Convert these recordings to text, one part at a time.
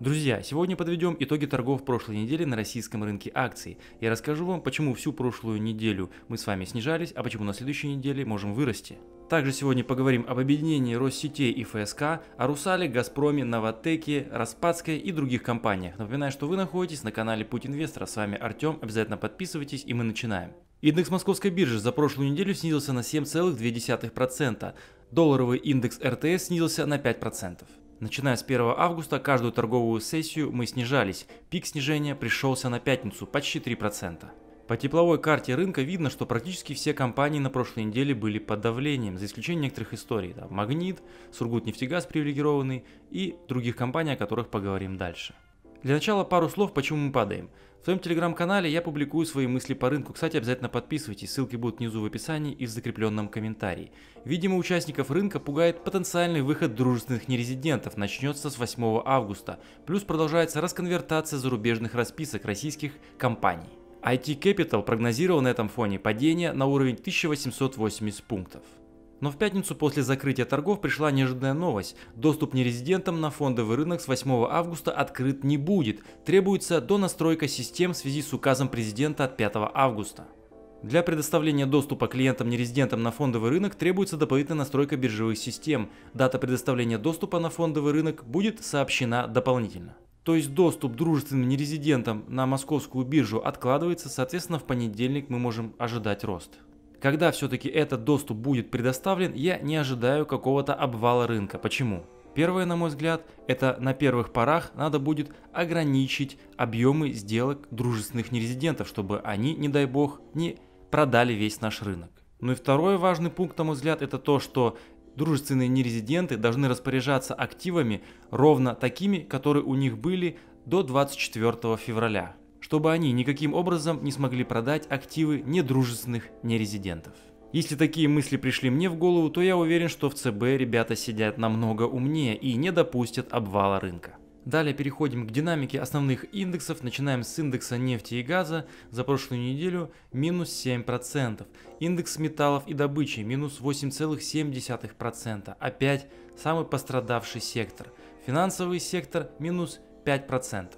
Друзья, сегодня подведем итоги торгов прошлой недели на российском рынке акций. Я расскажу вам, почему всю прошлую неделю мы с вами снижались, а почему на следующей неделе можем вырасти. Также сегодня поговорим об объединении Россетей и ФСК, о Русале, Газпроме, Новотеке, Распадской и других компаниях. Напоминаю, что вы находитесь на канале Путь Инвестора. С вами Артем. Обязательно подписывайтесь и мы начинаем. Индекс московской биржи за прошлую неделю снизился на 7,2%. Долларовый индекс РТС снизился на 5%. Начиная с 1 августа каждую торговую сессию мы снижались. Пик снижения пришелся на пятницу, почти 3%. По тепловой карте рынка видно, что практически все компании на прошлой неделе были под давлением, за исключением некоторых историй. Там, Магнит, Сургутнефтегаз привилегированный и других компаний, о которых поговорим дальше. Для начала пару слов, почему мы падаем. В своем телеграм-канале я публикую свои мысли по рынку. Кстати, обязательно подписывайтесь, ссылки будут внизу в описании и в закрепленном комментарии. Видимо, участников рынка пугает потенциальный выход дружественных нерезидентов, начнется с 8 августа. Плюс продолжается расконвертация зарубежных расписок российских компаний. IT Capital прогнозировал на этом фоне падение на уровень 1880 пунктов. Но в пятницу после закрытия торгов пришла неожиданная новость. Доступ нерезидентам на фондовый рынок с 8 августа открыт не будет. Требуется донастройка систем в связи с указом президента от 5 августа. Для предоставления доступа клиентам-нерезидентам на фондовый рынок требуется дополнительная настройка биржевых систем. Дата предоставления доступа на фондовый рынок будет сообщена дополнительно. То есть доступ дружественным нерезидентам на московскую биржу откладывается, соответственно в понедельник мы можем ожидать рост. Когда все-таки этот доступ будет предоставлен, я не ожидаю какого-то обвала рынка. Почему? Первое, на мой взгляд, это на первых порах надо будет ограничить объемы сделок дружественных нерезидентов, чтобы они, не дай бог, не продали весь наш рынок. Ну и второй важный пункт, на мой взгляд, это то, что дружественные нерезиденты должны распоряжаться активами ровно такими, которые у них были до 24 февраля чтобы они никаким образом не смогли продать активы недружественных нерезидентов. Если такие мысли пришли мне в голову, то я уверен, что в ЦБ ребята сидят намного умнее и не допустят обвала рынка. Далее переходим к динамике основных индексов. Начинаем с индекса нефти и газа. За прошлую неделю минус 7%. Индекс металлов и добычи минус 8,7%. Опять самый пострадавший сектор. Финансовый сектор минус 5%.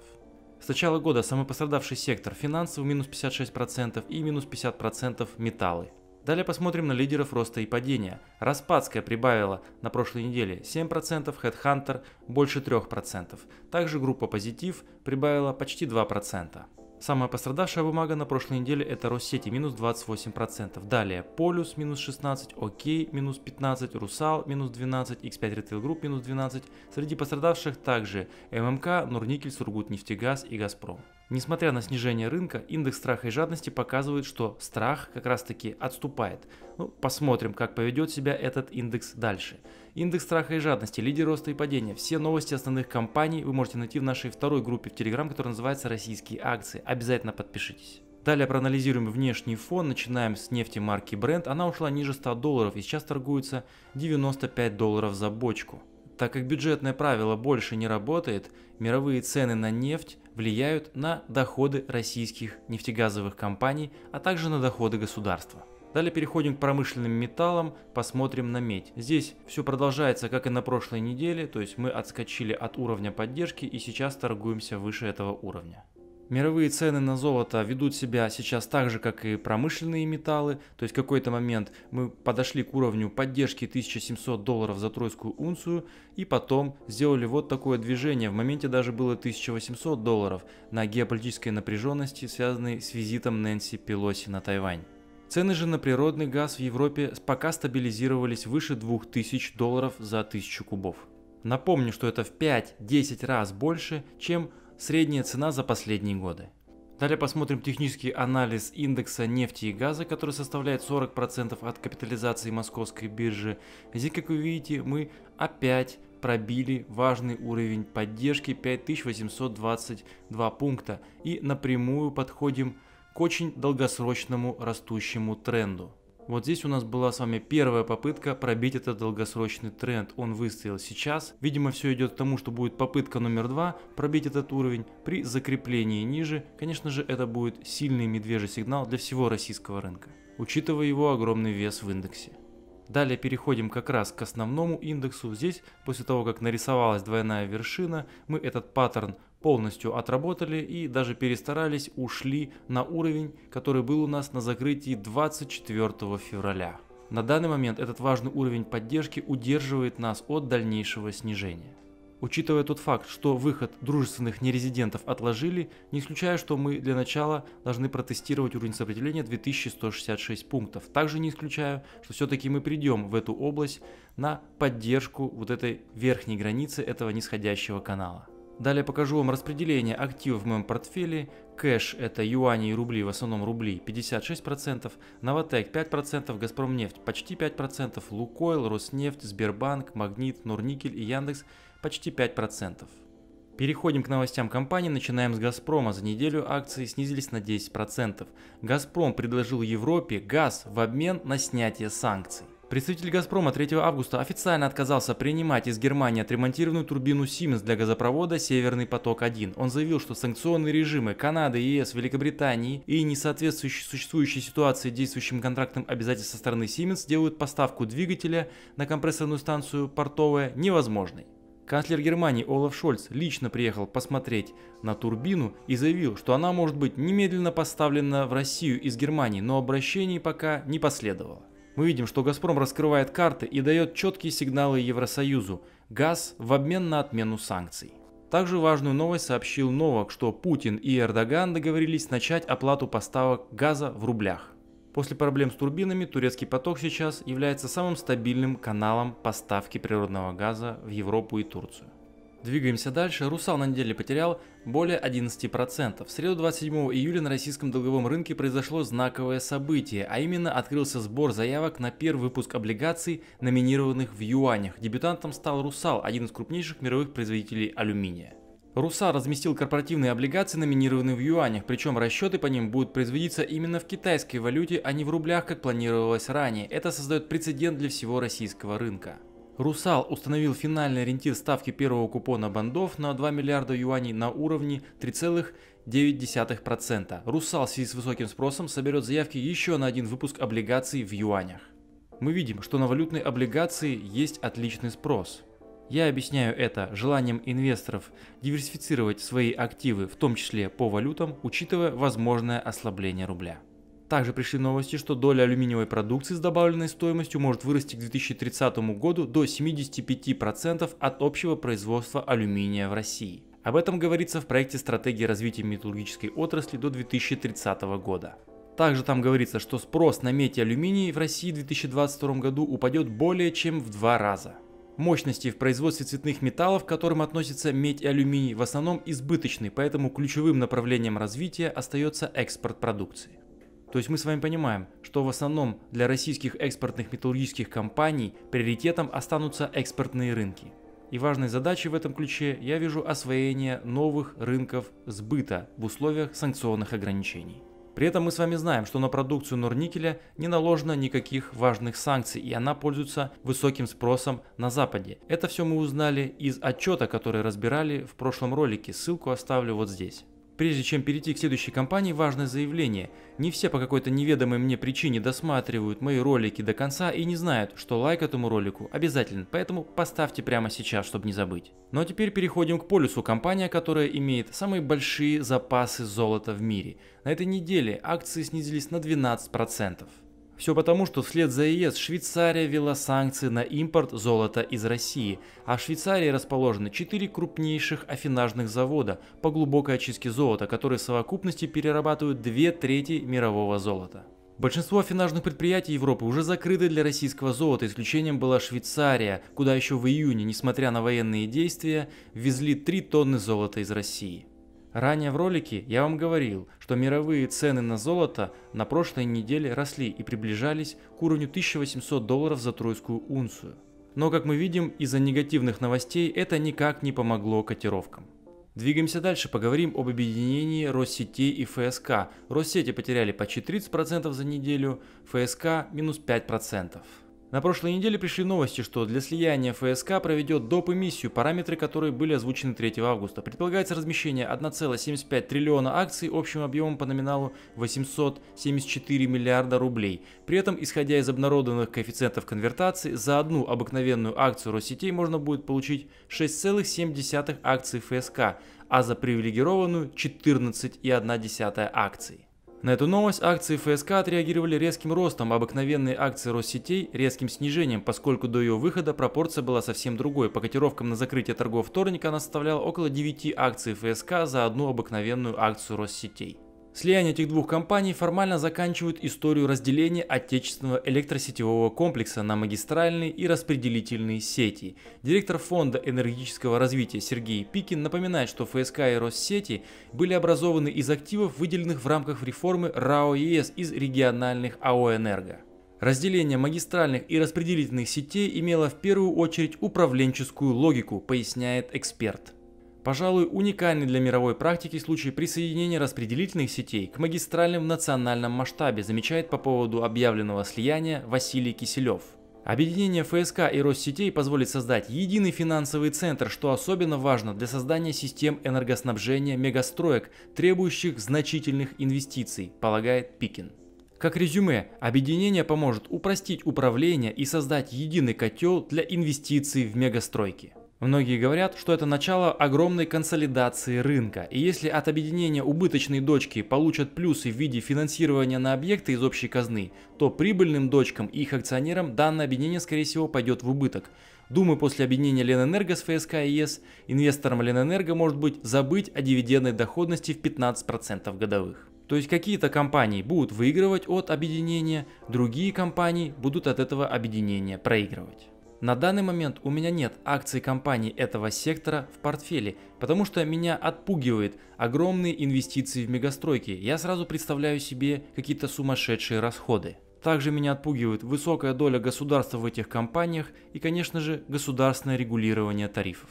С начала года самый пострадавший сектор – финансовый минус 56% и минус 50% металлы. Далее посмотрим на лидеров роста и падения. Распадская прибавила на прошлой неделе 7%, Headhunter – больше 3%. Также группа Позитив прибавила почти 2%. Самая пострадавшая бумага на прошлой неделе это Россети минус 28%, далее Полюс минус 16, ОК минус 15, Русал минус 12, X5 Retail Group минус 12. Среди пострадавших также ММК, Нурникель, Сургут, Нефтегаз и Газпром. Несмотря на снижение рынка, индекс страха и жадности показывает, что страх как раз таки отступает. Ну, посмотрим, как поведет себя этот индекс дальше. Индекс страха и жадности, лидер роста и падения. Все новости основных компаний вы можете найти в нашей второй группе в Telegram, которая называется «Российские акции». Обязательно подпишитесь. Далее проанализируем внешний фон, начинаем с нефти марки Brent. Она ушла ниже 100 долларов и сейчас торгуется 95 долларов за бочку. Так как бюджетное правило больше не работает, мировые цены на нефть влияют на доходы российских нефтегазовых компаний, а также на доходы государства. Далее переходим к промышленным металлам, посмотрим на медь. Здесь все продолжается, как и на прошлой неделе, то есть мы отскочили от уровня поддержки и сейчас торгуемся выше этого уровня. Мировые цены на золото ведут себя сейчас так же, как и промышленные металлы. То есть в какой-то момент мы подошли к уровню поддержки 1700 долларов за тройскую унцию и потом сделали вот такое движение. В моменте даже было 1800 долларов на геополитической напряженности, связанной с визитом Нэнси Пелоси на Тайвань. Цены же на природный газ в Европе пока стабилизировались выше 2000 долларов за 1000 кубов. Напомню, что это в 5-10 раз больше, чем средняя цена за последние годы. Далее посмотрим технический анализ индекса нефти и газа, который составляет 40% от капитализации московской биржи. Здесь, как вы видите, мы опять пробили важный уровень поддержки 5822 пункта и напрямую подходим к очень долгосрочному растущему тренду. Вот здесь у нас была с вами первая попытка пробить этот долгосрочный тренд. Он выстоял. сейчас. Видимо, все идет к тому, что будет попытка номер два пробить этот уровень при закреплении ниже. Конечно же, это будет сильный медвежий сигнал для всего российского рынка, учитывая его огромный вес в индексе. Далее переходим как раз к основному индексу. Здесь, после того, как нарисовалась двойная вершина, мы этот паттерн полностью отработали и даже перестарались, ушли на уровень, который был у нас на закрытии 24 февраля. На данный момент этот важный уровень поддержки удерживает нас от дальнейшего снижения. Учитывая тот факт, что выход дружественных нерезидентов отложили, не исключаю, что мы для начала должны протестировать уровень сопротивления 2166 пунктов. Также не исключаю, что все-таки мы придем в эту область на поддержку вот этой верхней границы этого нисходящего канала. Далее покажу вам распределение активов в моем портфеле. Кэш – это юани и рубли, в основном рубли, 56%, Новотек – 5%, Газпромнефть – почти 5%, Лукойл, Роснефть, Сбербанк, Магнит, Нурникель и Яндекс – почти 5%. Переходим к новостям компании, начинаем с «Газпрома». За неделю акции снизились на 10%. «Газпром» предложил Европе газ в обмен на снятие санкций. Представитель «Газпрома» 3 августа официально отказался принимать из Германии отремонтированную турбину «Сименс» для газопровода «Северный поток-1». Он заявил, что санкционные режимы Канады, ЕС, Великобритании и несоответствующие существующей ситуации действующим контрактным обязательств со стороны «Сименс» делают поставку двигателя на компрессорную станцию «Портовая» невозможной. Канцлер Германии Олаф Шольц лично приехал посмотреть на турбину и заявил, что она может быть немедленно поставлена в Россию из Германии, но обращений пока не последовало мы видим, что «Газпром» раскрывает карты и дает четкие сигналы Евросоюзу – газ в обмен на отмену санкций. Также важную новость сообщил Новак, что Путин и Эрдоган договорились начать оплату поставок газа в рублях. После проблем с турбинами турецкий поток сейчас является самым стабильным каналом поставки природного газа в Европу и Турцию. Двигаемся дальше. Русал на неделе потерял более 11%. В среду 27 июля на российском долговом рынке произошло знаковое событие, а именно открылся сбор заявок на первый выпуск облигаций, номинированных в юанях. Дебютантом стал Русал, один из крупнейших мировых производителей алюминия. Русал разместил корпоративные облигации, номинированные в юанях, причем расчеты по ним будут производиться именно в китайской валюте, а не в рублях, как планировалось ранее. Это создает прецедент для всего российского рынка. Русал установил финальный ориентир ставки первого купона бандов на 2 миллиарда юаней на уровне 3,9%. Русал в связи с высоким спросом соберет заявки еще на один выпуск облигаций в юанях. Мы видим, что на валютные облигации есть отличный спрос. Я объясняю это желанием инвесторов диверсифицировать свои активы, в том числе по валютам, учитывая возможное ослабление рубля. Также пришли новости, что доля алюминиевой продукции с добавленной стоимостью может вырасти к 2030 году до 75% от общего производства алюминия в России. Об этом говорится в проекте стратегии развития металлургической отрасли до 2030 года. Также там говорится, что спрос на медь и алюминий в России в 2022 году упадет более чем в два раза. Мощности в производстве цветных металлов, к которым относятся медь и алюминий, в основном избыточны, поэтому ключевым направлением развития остается экспорт продукции. То есть мы с вами понимаем, что в основном для российских экспортных металлургических компаний приоритетом останутся экспортные рынки. И важной задачей в этом ключе я вижу освоение новых рынков сбыта в условиях санкционных ограничений. При этом мы с вами знаем, что на продукцию норникеля не наложено никаких важных санкций, и она пользуется высоким спросом на Западе. Это все мы узнали из отчета, который разбирали в прошлом ролике, ссылку оставлю вот здесь. Прежде чем перейти к следующей компании, важное заявление. Не все по какой-то неведомой мне причине досматривают мои ролики до конца и не знают, что лайк этому ролику обязателен, поэтому поставьте прямо сейчас, чтобы не забыть. Ну а теперь переходим к полюсу, компания, которая имеет самые большие запасы золота в мире. На этой неделе акции снизились на 12%. Все потому, что вслед за ЕС Швейцария ввела санкции на импорт золота из России, а в Швейцарии расположены четыре крупнейших афинажных завода по глубокой очистке золота, которые в совокупности перерабатывают две трети мирового золота. Большинство афинажных предприятий Европы уже закрыты для российского золота, исключением была Швейцария, куда еще в июне, несмотря на военные действия, везли 3 тонны золота из России. Ранее в ролике я вам говорил, что мировые цены на золото на прошлой неделе росли и приближались к уровню 1800 долларов за тройскую унцию. Но как мы видим, из-за негативных новостей это никак не помогло котировкам. Двигаемся дальше, поговорим об объединении Россети и ФСК. Россети потеряли почти 30% за неделю, ФСК минус 5%. На прошлой неделе пришли новости, что для слияния ФСК проведет доп. эмиссию, параметры которой были озвучены 3 августа. Предполагается размещение 1,75 триллиона акций общим объемом по номиналу 874 миллиарда рублей. При этом, исходя из обнародованных коэффициентов конвертации, за одну обыкновенную акцию Россетей можно будет получить 6,7 акций ФСК, а за привилегированную 14,1 акций. На эту новость акции ФСК отреагировали резким ростом, обыкновенные акции Россетей – резким снижением, поскольку до ее выхода пропорция была совсем другой. По котировкам на закрытие торгов вторника она составляла около 9 акций ФСК за одну обыкновенную акцию Россетей. Слияние этих двух компаний формально заканчивает историю разделения отечественного электросетевого комплекса на магистральные и распределительные сети. Директор Фонда энергетического развития Сергей Пикин напоминает, что ФСК и Россети были образованы из активов, выделенных в рамках реформы РАО ЕС из региональных АО «Энерго». Разделение магистральных и распределительных сетей имело в первую очередь управленческую логику, поясняет эксперт. Пожалуй, уникальный для мировой практики случай присоединения распределительных сетей к магистральным в национальном масштабе, замечает по поводу объявленного слияния Василий Киселев. Объединение ФСК и Россетей позволит создать единый финансовый центр, что особенно важно для создания систем энергоснабжения мегастроек, требующих значительных инвестиций, полагает Пикин. Как резюме, объединение поможет упростить управление и создать единый котел для инвестиций в мегастройки. Многие говорят, что это начало огромной консолидации рынка, и если от объединения убыточные дочки получат плюсы в виде финансирования на объекты из общей казны, то прибыльным дочкам и их акционерам данное объединение скорее всего пойдет в убыток. Думаю, после объединения Ленэнерго с ФСК и ЕС, инвесторам Ленэнерго может быть забыть о дивидендной доходности в 15% годовых. То есть какие-то компании будут выигрывать от объединения, другие компании будут от этого объединения проигрывать. На данный момент у меня нет акций компаний этого сектора в портфеле, потому что меня отпугивает огромные инвестиции в мегастройки. Я сразу представляю себе какие-то сумасшедшие расходы. Также меня отпугивает высокая доля государства в этих компаниях и, конечно же, государственное регулирование тарифов.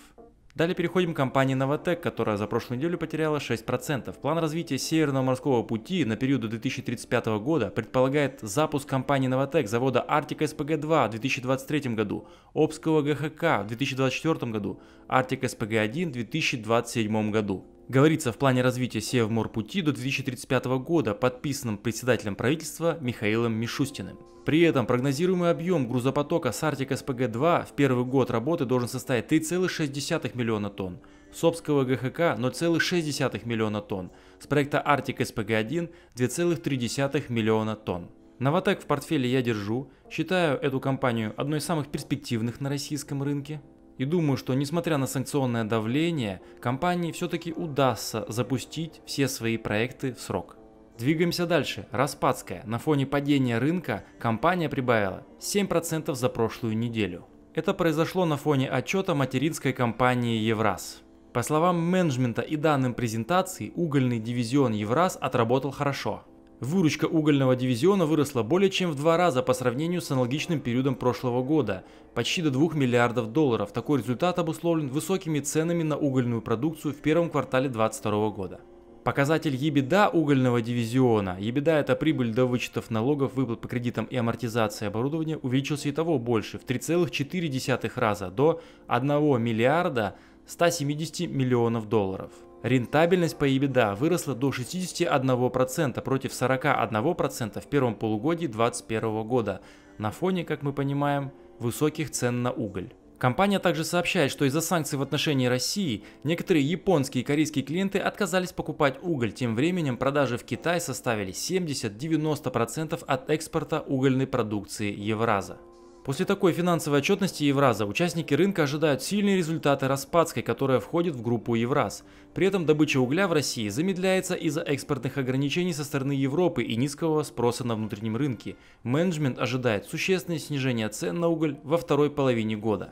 Далее переходим к компании Novatec, которая за прошлую неделю потеряла 6%. План развития Северного морского пути на период до 2035 года предполагает запуск компании Novatec завода Arctic SPG-2 в 2023 году, Обского ГХК в 2024 году, Arctic SPG-1 в 2027 году говорится в плане развития Севморпути до 2035 года, подписанном председателем правительства Михаилом Мишустиным. При этом прогнозируемый объем грузопотока с Арктик СПГ-2 в первый год работы должен составить 3,6 миллиона тонн, Сопского ГХК 0,6 миллиона тонн, с проекта Арктик СПГ-1 2,3 миллиона тонн. Новотек в портфеле я держу, считаю эту компанию одной из самых перспективных на российском рынке, и думаю, что несмотря на санкционное давление, компании все-таки удастся запустить все свои проекты в срок. Двигаемся дальше. Распадская. На фоне падения рынка компания прибавила 7% за прошлую неделю. Это произошло на фоне отчета материнской компании «Евраз». По словам менеджмента и данным презентации, угольный дивизион «Евраз» отработал хорошо. Выручка угольного дивизиона выросла более чем в два раза по сравнению с аналогичным периодом прошлого года – почти до 2 миллиардов долларов. Такой результат обусловлен высокими ценами на угольную продукцию в первом квартале 2022 года. Показатель ебеда угольного дивизиона, ебеда это прибыль до вычетов налогов, выплат по кредитам и амортизации оборудования, увеличился и того больше в 3,4 раза до 1 миллиарда 170 миллионов долларов. Рентабельность по EBITDA выросла до 61% против 41% в первом полугодии 2021 года на фоне, как мы понимаем, высоких цен на уголь. Компания также сообщает, что из-за санкций в отношении России некоторые японские и корейские клиенты отказались покупать уголь. Тем временем продажи в Китай составили 70-90% от экспорта угольной продукции Евраза. После такой финансовой отчетности Евраза участники рынка ожидают сильные результаты Распадской, которая входит в группу Евраз. При этом добыча угля в России замедляется из-за экспортных ограничений со стороны Европы и низкого спроса на внутреннем рынке. Менеджмент ожидает существенное снижение цен на уголь во второй половине года.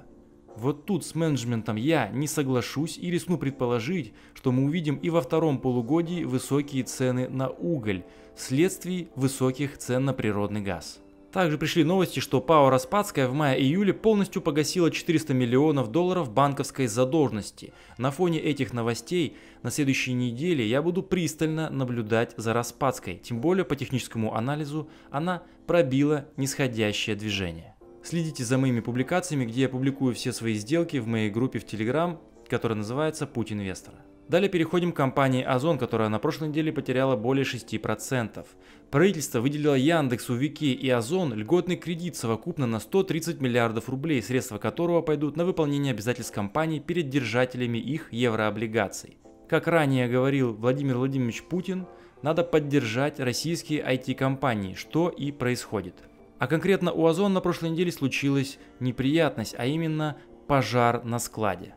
Вот тут с менеджментом я не соглашусь и рискну предположить, что мы увидим и во втором полугодии высокие цены на уголь вследствие высоких цен на природный газ. Также пришли новости, что ПАО «Распадская» в мае-июле полностью погасила 400 миллионов долларов банковской задолженности. На фоне этих новостей на следующей неделе я буду пристально наблюдать за «Распадской», тем более по техническому анализу она пробила нисходящее движение. Следите за моими публикациями, где я публикую все свои сделки в моей группе в Telegram, которая называется «Путь инвестора». Далее переходим к компании Озон, которая на прошлой неделе потеряла более 6%. Правительство выделило Яндексу, Вики и Озон льготный кредит совокупно на 130 миллиардов рублей, средства которого пойдут на выполнение обязательств компаний перед держателями их еврооблигаций. Как ранее говорил Владимир Владимирович Путин, надо поддержать российские IT-компании, что и происходит. А конкретно у Озон на прошлой неделе случилась неприятность, а именно пожар на складе.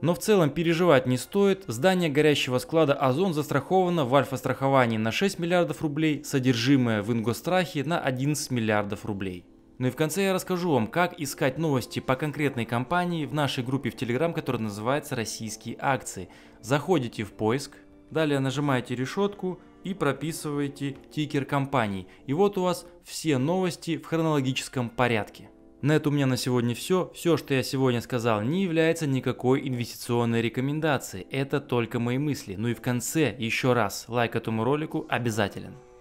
Но в целом переживать не стоит, здание горящего склада «Озон» застраховано в альфа-страховании на 6 миллиардов рублей, содержимое в ингострахе на 11 миллиардов рублей. Ну и в конце я расскажу вам, как искать новости по конкретной компании в нашей группе в Telegram, которая называется «Российские акции». Заходите в поиск, далее нажимаете решетку и прописываете тикер компании. И вот у вас все новости в хронологическом порядке. На это у меня на сегодня все. Все, что я сегодня сказал, не является никакой инвестиционной рекомендацией. Это только мои мысли. Ну и в конце еще раз лайк этому ролику обязателен.